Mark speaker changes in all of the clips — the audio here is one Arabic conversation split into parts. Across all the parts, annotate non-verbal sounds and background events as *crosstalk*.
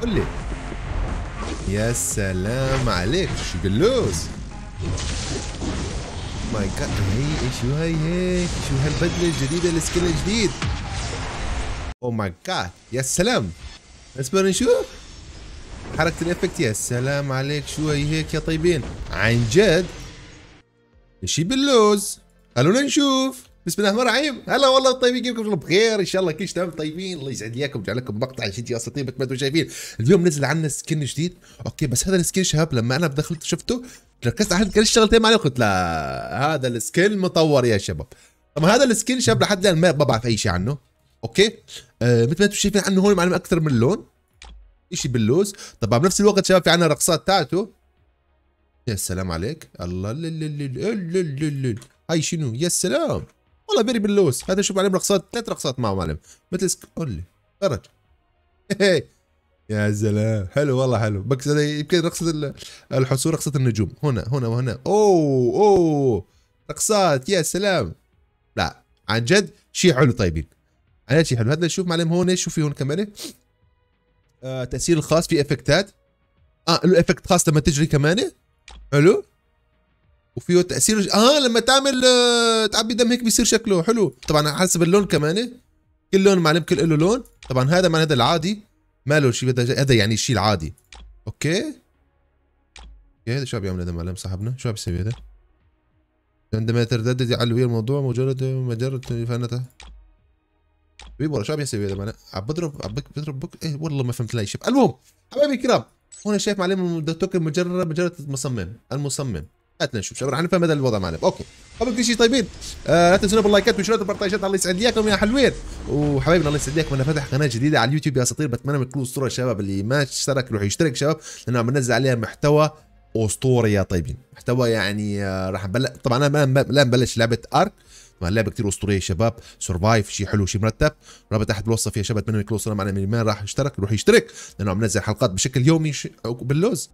Speaker 1: قول لي يا سلام عليك شو جلوس ماي جاد هي شو هي هي شو هالبدله الجديده السكيل الجديد او ماي جاد يا سلام نصبر نشوف حركه الافكت يا سلام عليك شو هي هيك يا طيبين عن جد شي باللوز خلونا نشوف بسم الله الرحمن الرحيم هلا والله طيبين كيفكم بخير ان شاء الله كلش تمام طيبين الله يسعد اياكم جعل لكم مقطع جديد اساطير مثل ما انتم شايفين اليوم نزل عندنا سكن جديد اوكي بس هذا السكن شباب لما انا دخلت شفته ركزت على كل الشغلتين معي قلت لا هذا السكن مطور يا شباب طبعا هذا السكن شاب لحد الان ما بعرف اي شيء عنه اوكي آه مثل ما انتم شايفين عنه هون معلم اكثر من لون شيء باللوز طبعا بنفس الوقت شباب في عندنا الرقصات تاعته يا سلام عليك الله هاي شنو يا سلام والله بيري باللوس هذا شوف عليهم رقصات ثلاث رقصات معه معلم مثل سك... قول فرج يا سلام حلو والله حلو بكس هذا يمكن رقصة الحصول رقصة النجوم هنا هنا وهنا اوه اوه رقصات يا سلام لا عن جد شيء حلو طيبين عن جد شيء حلو هذا شوف معلم هون شوف في هون كمان آه تأثير الخاص في افكتات اه الافكت خاص لما تجري كمان حلو وفيه تاثير اه لما تعمل آه، تعبي دم هيك بيصير شكله حلو طبعا حسب اللون كمان كل لون معلم كل له لون طبعا هذا مع هذا العادي ماله شيء هذا يعني الشيء العادي اوكي اوكي هذا شو عم بيعمل هذا معلم صاحبنا شو عم بيسوي هذا عندما يتردد يعلوي الموضوع مجرد مجرد فانته طيب بيبر شو عم يسوي هذا معلم عم بضرب عم بضرب بك ايه والله ما فهمت لاي شيء المهم حبايبي الكرام هون شايف معلم الدكتور مجرد مجرد مصمم المصمم هاتنا نشوف شباب راح نفهم هذا الوضع معنا اوكي قبل كل شيء طيبين آه لا تنسونا باللايكات والشيرات والبارطاجات الله يسعد ليكم يا حلوين وحبايبنا الله يسعد ليكم انا فاتح قناه جديده على اليوتيوب يا اساطير بتمنى من كل الصوره الشباب اللي ما اشترك يروح يشترك شباب لانه عم ننزل عليها محتوى اسطوري يا طيبين محتوى يعني آه راح نبلش طبعا انا لا نبلش لعبه ارك طبعا لعبه كثير اسطوريه يا شباب سرفايف شيء حلو شيء مرتب رابط تحت بالوصف يا شباب من كل الصوره معنا من اللي ما راح يشترك يروح يشترك لانه عم ننزل حلقات بشكل يومي ش... باللوز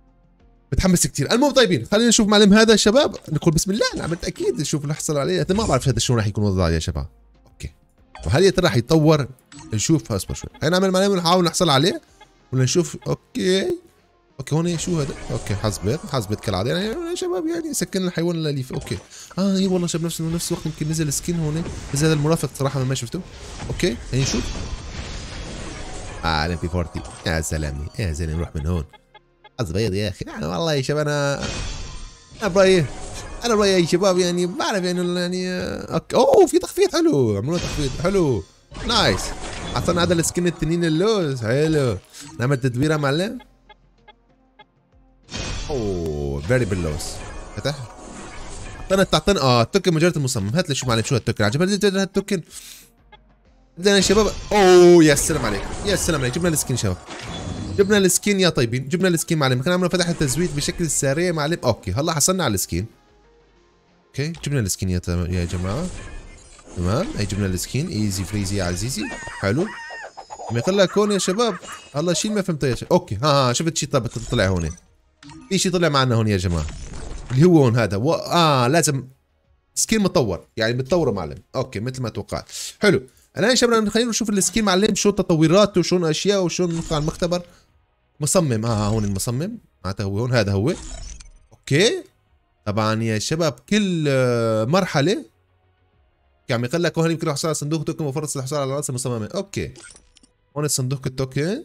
Speaker 1: متحمس كثير المهم طيبين خلينا نشوف معلم هذا شباب نقول بسم الله نعم عملت اكيد نشوف اللي حصل عليه ما بعرف هذا شو راح يكون وضعه يا شباب اوكي وهل يا ترى راح يتطور نشوف اصبر شوي خلينا نعمل معلم نحاول نحصل عليه ولا نشوف اوكي اوكي هون شو هذا اوكي حسبت حسبت كالعاده يعني يا شباب يعني سكن الحيوان الاليف اوكي اه اي والله شباب نفس نفس الوقت يمكن نزل سكين هون بس هذا المرافق صراحه ما شفته اوكي هنشوف اه في 40 يا سلامي يا زلمه نروح من هون بيض يا اخي يعني والله يا شباب انا انا برايي انا برايي يا شباب يعني بعرف يعني يعني اوكي اوه في تخفيض حلو عملوا تخفيض حلو نايس اعطانا هذا السكن التنين اللوز حلو نعمل تدوير يا معلم اوه فيري باللوز فتح اعطانا تعطينا اه التوكن مجرد المصمم هات لي شو معلم شو هالتوكن عجبني هالتوكن بدنا يا شباب اوه يا سلام عليكم يا سلام عليكم جبنا السكن شباب جبنا السكين يا طيبين جبنا السكين معلم كنا عملنا فتح التزويد بشكل سريع معلم اوكي هلا حصلنا على السكين اوكي جبنا السكين يا يا جماعه تمام هي جبنا السكين ايزي فريزي يا عزيزي حلو ما يطلع كون يا شباب الله شيل ما فهمت يا شباب اوكي ها, ها شفت شيء طلع هون في شيء طلع معنا هون يا جماعه اللي هو هون هذا و... اه لازم سكين متطور يعني متطور معلم اوكي مثل ما توقعت حلو الان يا شباب خلينا نشوف السكين معلم شو تطويراته وشو اشياء وشو نطلع المختبر مصمم اه هون المصمم معناتها هو هون هذا هو اوكي طبعا يا شباب كل آه، مرحله عم يقول لك هون يمكن الحصول على صندوق توكن وفرص الحصول على راس المصممه اوكي هون الصندوق التوكن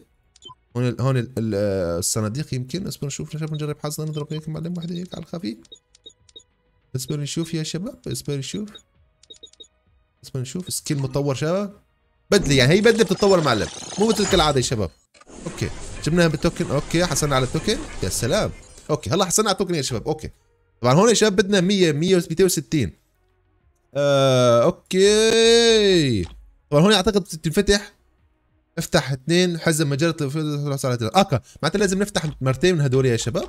Speaker 1: هون الـ هون آه، الصناديق يمكن اصبر نشوف شباب نجرب حظنا نضرب هيك معلم وحده هيك على الخفيف اصبر نشوف يا شباب اصبر نشوف اصبر نشوف سكيل متطور شباب بدله يعني هي بدله بتتطور معلم مو مثل كالعاده يا شباب اوكي جبناها بالتوكن اوكي حصلنا على التوكن يا سلام اوكي هلا حصلنا على التوكن يا شباب اوكي طبعا هون يا شباب بدنا 100 100 260 آه، اوكي طبعا هون اعتقد بتنفتح افتح اثنين حزم مجرة اوكي معناتها لازم نفتح مرتين من هدول يا شباب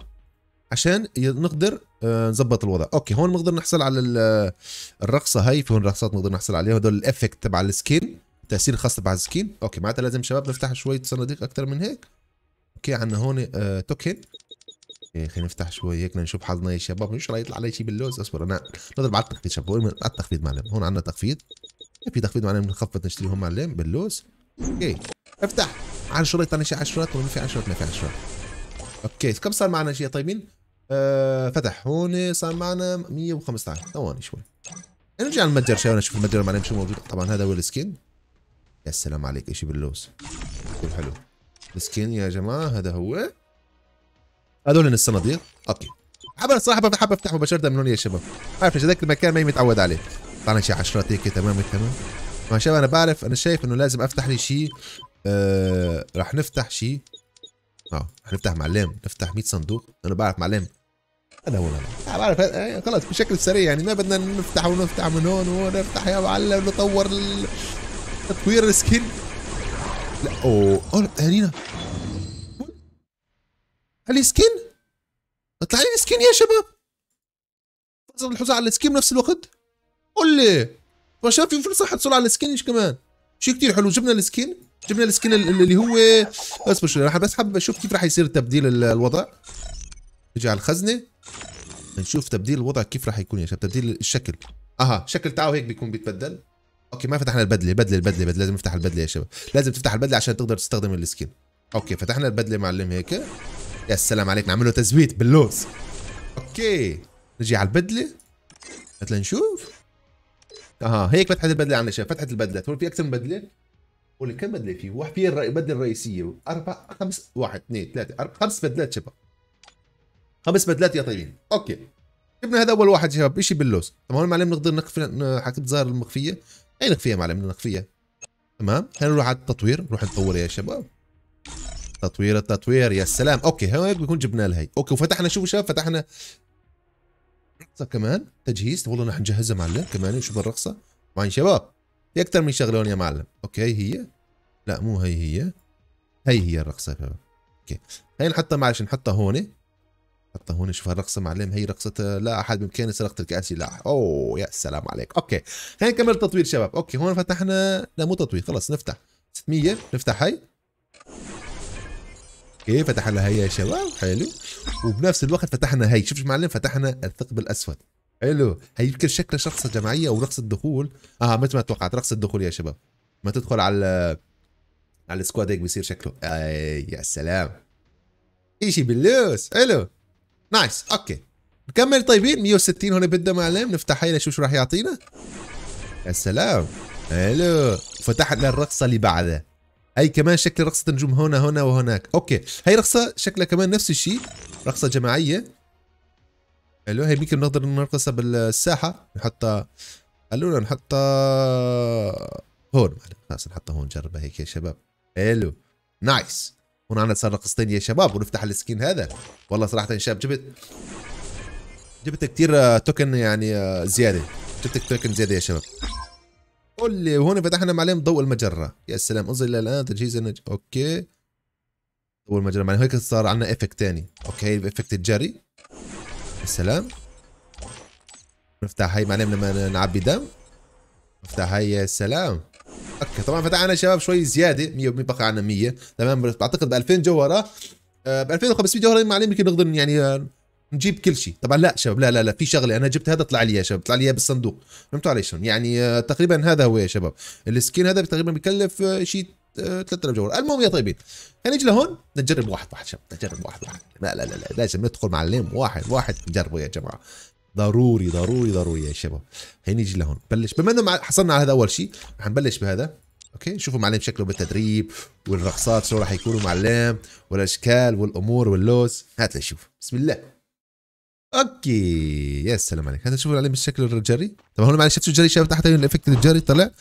Speaker 1: عشان نقدر آه، نظبط الوضع اوكي هون نقدر نحصل على الرقصه هاي في هون رقصات نقدر نحصل عليها هدول الافكت تبع السكين تاثير خاص تبع السكين اوكي معناتها لازم شباب نفتح شويه صناديق اكثر من هيك اوكي عندنا هون آه توكن إيه، خلينا نفتح شوي هيك نشوف حظنا يا شباب مش راح يطلع علي شيء باللوز اصبر انا نضرب على التخفيض شباب على التخفيض معلم هون عندنا تخفيض في تخفيض معلم نخفض نشتريهم معلم باللوز اوكي افتح 10 ثاني شيء 10 ولا ما في 10 ما في 10 اوكي كم صار معنا شيء طيبين آه فتح هون صار معنا 115 ثواني شوي نرجع للمتجر شوي نشوف المتجر معلم شو موجود طبعا هذا هو السكين يا سلام عليك شيء باللوز حلو مسكين يا جماعه هذا هو هذول الصناديق اوكي حابب صراحه حابب افتح مباشره من هون يا شباب عارف ليش هذاك المكان ما متعود عليه طلعنا شي عشرات هيك تمام تمام ما شباب انا بعرف انا شايف انه لازم افتح لي شيء آه راح نفتح شيء اه راح نفتح معلم نفتح 100 صندوق انا بعرف معلم هذا هو انا آه، بعرف آه، آه، خلص بشكل سريع يعني ما بدنا نفتح ونفتح من هون ونفتح يا معلم نطور تطوير السكين لا اوه إيه، اوه هنينا هل سكين اطلع لي سكين يا شباب فرصة الحصول على السكين بنفس الوقت قول لي ما شاف في فرصة حصول على السكين ايش كمان شيء كثير حلو جبنا السكين جبنا السكين اللي هو بس مش راح بس حابب اشوف كيف راح يصير تبديل الوضع نجي على الخزنة نشوف تبديل الوضع كيف راح يكون يا شباب تبديل الشكل اها شكل تاعه هيك بيكون بيتبدل اوكي ما فتحنا البدله بدله البدله بدلة. لازم نفتح البدله يا شباب لازم تفتح البدله عشان تقدر تستخدم السكين اوكي فتحنا البدله معلم هيك يا سلام عليك نعمل له تزويت باللوز اوكي نجي على البدله مثلا نشوف اها هيك فتحت البدله عندنا شباب فتحت البدله هون في اكثر من بدله قول كم بدله في واحد في البدله الرئيسيه اربع خمس واحد اثنين ثلاثه اربع خمس بدلات شباب خمس بدلات يا طيبين اوكي جبنا هذا اول واحد شباب شيء باللوز طبعا هون معلم نقدر نقفل حكيت زهر المخفيه هي نقفيه يا معلم نقفيه تمام خلينا نروح على التطوير نروح نطور يا شباب تطوير التطوير يا سلام اوكي هيك بنكون جبنا لها اوكي وفتحنا شوفوا شباب فتحنا رقصه طيب، كمان تجهيز والله نحن نجهزها معلم كمان نشوف الرقصه طبعا شباب في اكثر من شغله يا معلم اوكي هي هي لا مو هي هي هي هي الرقصه شباب اوكي خلينا نحطها معلش نحطها هون حتى هون شوف هالرقصة معلم هي رقصة آه، لا أحد بإمكانه سرقة الكأس لا أوه يا سلام عليك أوكي خلينا نكمل التطوير شباب أوكي هون فتحنا لا مو تطوير خلص نفتح 600 نفتح هي اوكي فتحنا هي يا شباب حلو وبنفس الوقت فتحنا هي شوف معلم فتحنا الثقب الأسود حلو هي يمكن شكلها شخصة جماعية أو رقصة دخول آه مثل ما توقعت رقصة دخول يا شباب ما تدخل على على السكواد هيك بيصير شكله آه يا سلام ايشي باللوس حلو نايس اوكي نكمل طيبين 160 هون بده معلم نفتح هينا نشوف شو راح يعطينا يا سلام الو فتحنا الرقصه اللي بعدها هي كمان شكل رقصه نجوم هنا هنا وهناك اوكي هي رقصه شكلها كمان نفس الشيء رقصه جماعيه الو هي ممكن نقدر نرقصها بالساحه نحطها قالوا لنا نحطها هون خلاص نحطها هون نجربها هيك يا شباب الو نايس هنا صار رقصتين يا شباب ونفتح السكين هذا والله صراحه شاب جبت جبت كثير توكن آه، يعني آه، زياده جبت توكن زياده يا شباب قول لي وهون فتحنا معلم ضوء المجره يا سلام انظر الى الان تجهيز النج... اوكي ضوء المجره معلم هيك صار عندنا افكت ثاني اوكي افكت الجري يا سلام نفتح هاي معلم لما نعبي دم نفتح هاي يا سلام اكثر طبعا فتحنا شباب شوي زياده 100 بقى عندنا 100 تمام بعتقد ب 2000 جوهره آه، ب 2500 جوهره ما يمكن نقدر يعني آه، نجيب كل شيء طبعا لا شباب لا لا لا في شغله انا جبت هذا طلع لي يا شباب طلع لي اياه بالصندوق فهمتوا علي شلون يعني آه، تقريبا هذا هو يا شباب السكين هذا تقريبا بكلف شيء 3000 جوهره المهم يا طيبين خلينا نجي لهون نجرب واحد واحد شباب نجرب واحد واحد لا لا لا, لا لازم ندخل معلم واحد واحد نجربه يا جماعه ضروري ضروري ضروري يا شباب نيجي لهون بلش بما انه حصلنا على هذا اول شيء رح نبلش بهذا اوكي شوفوا معلم شكله بالتدريب والرقصات شو راح يكونوا معلم والاشكال والامور واللوز هات لنشوف بسم الله اوكي يا سلام عليك هات شوفوا العلم بالشكل الجري طبعا هون معلش شفتوا الجري شباب تحت الافكت الجري طلع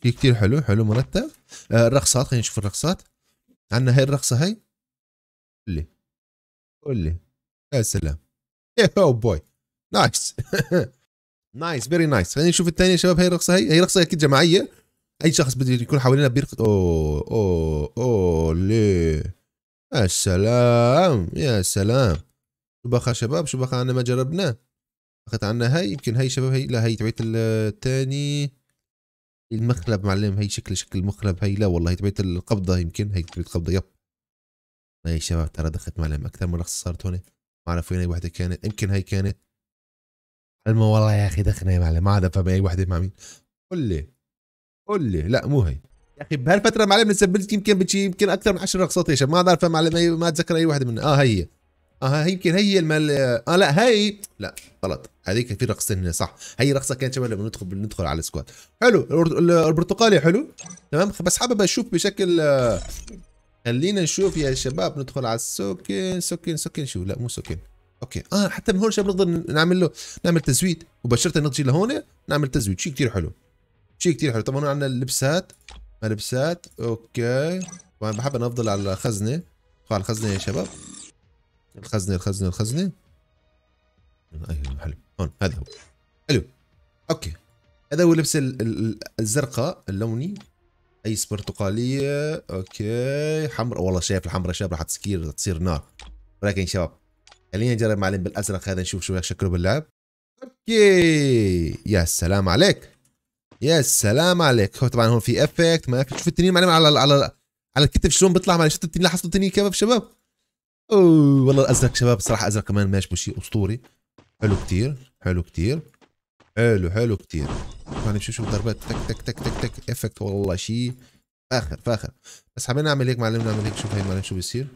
Speaker 1: في كثير حلو حلو مرتب آه الرقصات خلينا نشوف الرقصات عندنا هاي الرقصه هاي قول لي قول لي يا سلام يا *laughs* بوي oh نايس *laughs* نايس فيري نايس خلينا نشوف الثانيه يا شباب هي الرقصه هي هي رقصه اكيد جماعيه اي شخص بده يكون حوالينا بيرقص اوه اوه اوه لي يا سلام يا سلام شو بخا شباب شو بخا عنا ما جربناه اخذت عنا هاي يمكن هاي شباب هاي لا هاي تبعت الثاني المخلب معلم هاي شكل شكل المخلب هاي لا والله هي تبعت القبضه يمكن هاي تبعت القبضه يب هاي شباب ترى دخلت معلم اكثر من رقصه صارت هون ما اعرف وين هاي وحده كانت يمكن هاي كانت المهم والله يا اخي دخنا يا معلم ما عاد افهم اي وحده مع مين قول لي قول لي لا مو هي يا اخي بهالفتره معلم نسبلت يمكن بشي يمكن اكثر من 10 رقصات يا شباب ما عارف معلم أي ما اتذكر اي وحده منها اه هي اه هي يمكن هي المال اه لا هي لا غلط هذيك في رقصتين صح هي رقصه كانت شباب لما ندخل ندخل على السكواد حلو البرتقالي حلو تمام بس حابب اشوف بشكل آه، خلينا نشوف يا شباب ندخل على السكن سكن سكن شو لا مو سكن اوكي اه حتى من هون شباب نقدر نعمل له نعمل تزويد مباشره نطجي لهون نعمل تزويد شيء كثير حلو شيء كثير حلو طبعا هون عندنا اللبسات اللبسات اوكي طبعا بحب انا افضل على الخزنه على الخزنه يا شباب الخزنه الخزنه الخزنه ايوه حلو هون هذا هو حلو اوكي هذا هو لبس الزرقاء اللوني ايس برتقاليه اوكي حمراء والله شايف الحمراء شباب راح تصير تصير نار ولكن شباب خلينا نجرب معلم بالازرق هذا نشوف شو شكله باللعب اوكي يا سلام عليك يا سلام عليك هو طبعا هون في افكت ما في شوف التنين معلم على على على, على الكتف شلون بيطلع معلم شفت التنين لاحظتوا التنين كيف شباب اوه والله الازرق شباب صراحه ازرق كمان ماشي بشيء اسطوري حلو كثير حلو كثير حلو حلو كثير يعني شوف شوف ضربات تك تك تك تك تك افكت والله شيء فاخر فاخر بس حابين نعمل هيك معلم نعمل هيك شوف هي معلم شو بيصير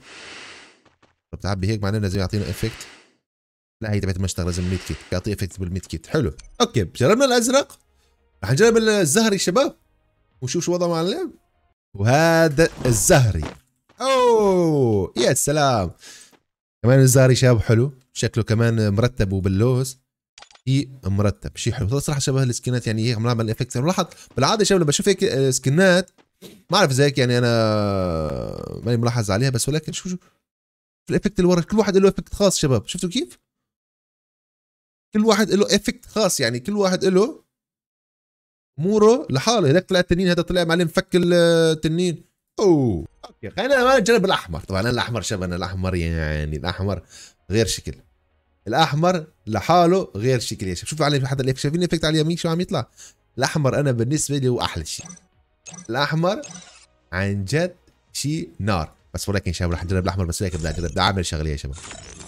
Speaker 1: بتعبي هيك معناه لازم يعطينا افكت لا هي تبعت المشتغل لازم 100 كيت يعطي افكت بال 100 كيت حلو اوكي جربنا الازرق رح نجرب الزهري شباب ونشوف شو وضعه مع اللعب وهذا الزهري اوه يا سلام كمان الزهري شباب حلو شكله كمان مرتب وباللوز شيء مرتب شيء حلو صراحه شبه السكنات يعني هيك عم نعمل افكت ملاحظ يعني بالعاده شباب لما بشوف هيك سكنات ما اعرف زيك يعني انا ماني ملاحظ عليها بس ولكن شو الافكت اللي ورا كل واحد له افكت خاص شباب شفتوا كيف كل واحد له افكت خاص يعني كل واحد له موره لحاله هذاك طلع التنين هذا طلع معلم فك التنين اوه اوكي خلينا ما نجرب الاحمر طبعا انا الاحمر شباب انا الاحمر يعني الاحمر غير شكل الاحمر لحاله غير شكل يا شباب شوفوا علي حدا اللي شايفين افكت على اليمين شو عم يطلع الاحمر انا بالنسبه لي هو احلى شيء الاحمر عن جد شيء نار بس ولكن شباب راح نجرب الاحمر بس هيك بدي اجرب بدي اعمل شغله يا شباب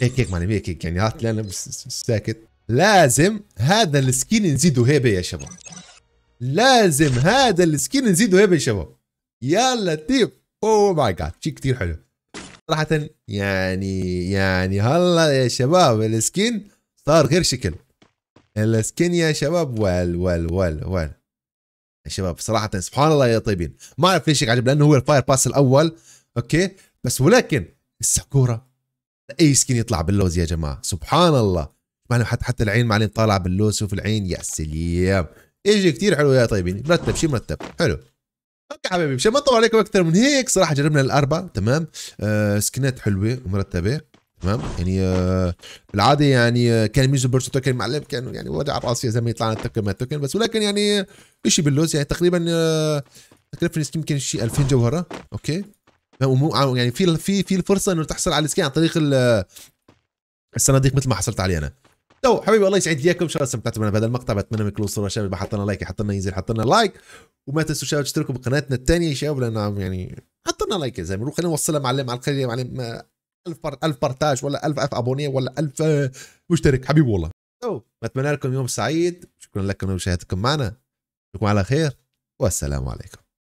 Speaker 1: هيك إيه هيك معلم هيك إيه هيك يعني هات لي انا ساكت لازم هذا السكين نزيده هيبه يا شباب لازم هذا السكين نزيده هيبه يا شباب يا لطيف اوه ماي جاد شيء كثير حلو صراحة يعني يعني هلا يا شباب السكين صار غير شكل السكين يا شباب وال وال وال وال يا شباب صراحة سبحان الله يا طيبين ما اعرف ليش عجب لانه هو الفاير باس الاول اوكي بس ولكن الساكورا اي سكين يطلع باللوز يا جماعه سبحان الله معلم حتى حتى العين معلين طالع باللوز شوف العين يا سلام ايجي كثير حلو يا طيبين مرتب شيء مرتب حلو اوكي حبايبي مشان ما نطول عليكم اكثر من هيك صراحه جربنا الاربعه تمام آه سكنات حلوه ومرتبه تمام يعني آه بالعاده يعني آه، كان ميزو بيرسو توكن معلم كانوا يعني وضع راسي زي ما يطلع لنا التوكن ما التوكن بس ولكن يعني آه، شيء باللوز يعني تقريبا آه تقريبا يمكن شيء 2000 جوهره اوكي آه، يعني في في في الفرصه انه تحصل على السكين عن طريق الصناديق مثل ما حصلت عليه انا تو حبيبي الله يسعد ليكم ان شاء الله استمتعتوا معنا بهذا المقطع بتمنى منكم الصوره شباب حط لنا لايك حط لنا ينزل حط لنا لايك وما تنسوا شباب تشتركوا بقناتنا الثانيه يا شباب لان يعني حط لنا لايك يا زلمه خلينا نوصلها معلم على آه، الخير معلم 1000 1000 بارتاج ولا 1000 1000 ابوني ولا 1000 آه، مشترك حبيبي والله تو بتمنى لكم يوم سعيد شكرا لكم لمشاهدتكم معنا نشوفكم على خير والسلام عليكم